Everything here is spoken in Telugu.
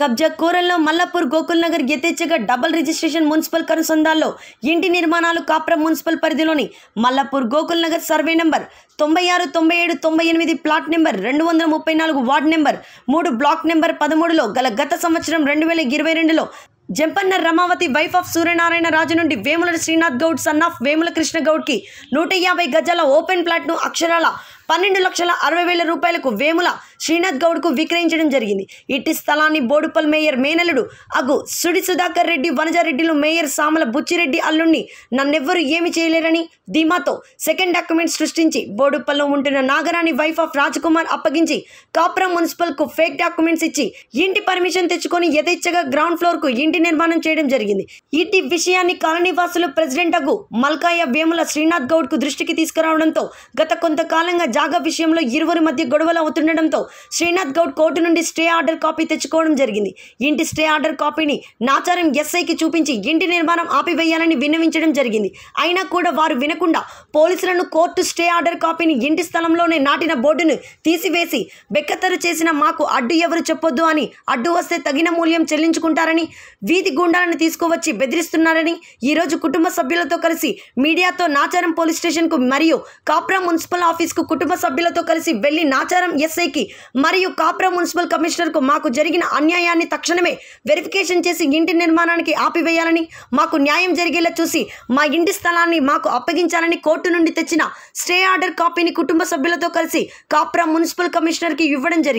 కబ్జా కూరల్లో మల్లాపూర్ గోకుల్ నగర్ యథేచ్ఛగా డబుల్ రిజిస్ట్రేషన్ మున్సిపల్ కనుసంధాల్లో ఇంటి నిర్మాణాలు కాప్రం మున్సిపల్ పరిధిలోని మల్లాపూర్ గోకుల్ నగర్ సర్వే నెంబర్ తొంభై ఆరు తొంభై ఏడు తొంభై ఎనిమిది ప్లాట్ నెంబర్ రెండు వందల ముప్పై నాలుగు వార్డ్ నెంబర్ మూడు బ్లాక్ నెంబర్ పదమూడులో గల గత సంవత్సరం రెండు వేల ఇరవై రెండులో జంపన్న రమావతి వైఫ్ ఆఫ్ సూర్యనారాయణ రాజు నుండి వేముల శ్రీనాథ్ గౌడ్ సన్ ఆఫ్ వేముల కృష్ణ గౌడ్కి నూట యాభై గజాల ఓపెన్ ప్లాట్ను అక్షరాల పన్నెండు లక్షల అరవై వేల రూపాయలకు వేముల శ్రీనాథ్ గౌడ్కు విక్రయించడం జరిగింది ఇట్టి స్థలాన్ని బోడుపల్ మేయర్ మేనలుడు అగు సుడి సుధాకర్ రెడ్డి వనజారెడ్డిలు మేయర్ సామల బుచ్చిరెడ్డి అల్లుణ్ణి నన్నెవ్వరూ ఏమి చేయలేరని ధీమాతో సెకండ్ డాక్యుమెంట్ సృష్టించి బోడుపల్లో ఉంటున్న నాగరాణి వైఫ్ ఆఫ్ రాజ్కుమార్ అప్పగించి మున్సిపల్ మున్సిపల్కు ఫేక్ డాక్యుమెంట్స్ ఇచ్చి ఇంటి పర్మిషన్ తెచ్చుకొని యథేచ్ఛగా గ్రౌండ్ ఫ్లోర్కు ఇంటి నిర్మాణం చేయడం జరిగింది ఇటీ విషయాన్ని కాలనీవాసులు ప్రెసిడెంట్ అగు మల్కాయ వేముల శ్రీనాథ్ గౌడ్కు దృష్టికి తీసుకురావడంతో గత కొంతకాలంగా జాగా విషయంలో ఇరువురి మధ్య గొడవలు అవుతుండడంతో శ్రీనాథ్ గౌడ్ కోర్టు నుండి స్టే ఆర్డర్ కాపీ తెచ్చుకోవడం జరిగింది ఇంటి స్టే ఆర్డర్ కాపీని నాచారం ఎస్ఐకి చూపించి ఇంటి నిర్మాణం ఆపివేయాలని విన్నవించడం జరిగింది అయినా కూడా వారు వినకుండా పోలీసులను కోర్టు స్టే ఆర్డర్ కాపీని ఇంటి స్థలంలోనే నాటిన బోర్డును తీసివేసి బెక్కతరు చేసిన మాకు అడ్డు ఎవరు చెప్పొద్దు అని అడ్డు వస్తే తగిన మూల్యం చెల్లించుకుంటారని వీధి గుండాలను తీసుకువచ్చి బెదిరిస్తున్నారని ఈరోజు కుటుంబ సభ్యులతో కలిసి మీడియాతో నాచారం పోలీస్ స్టేషన్కు మరియు కాప్రా మున్సిపల్ ఆఫీస్కు కుటుంబ కుటుంబ సభ్యులతో కలిసి వెళ్లి నాచారం ఎస్ఐకి మరియు కాప్రా మున్సిపల్ కమిషనర్కు మాకు జరిగిన అన్యాయాన్ని తక్షణమే వెరిఫికేషన్ చేసి ఇంటి నిర్మాణానికి ఆపివేయాలని మాకు న్యాయం జరిగేలా చూసి మా ఇంటి స్థలాన్ని మాకు అప్పగించాలని కోర్టు నుండి తెచ్చిన స్టే ఆర్డర్ కాపీని కుటుంబ సభ్యులతో కలిసి కాప్రా మున్సిపల్ కమిషనర్కి ఇవ్వడం జరిగింది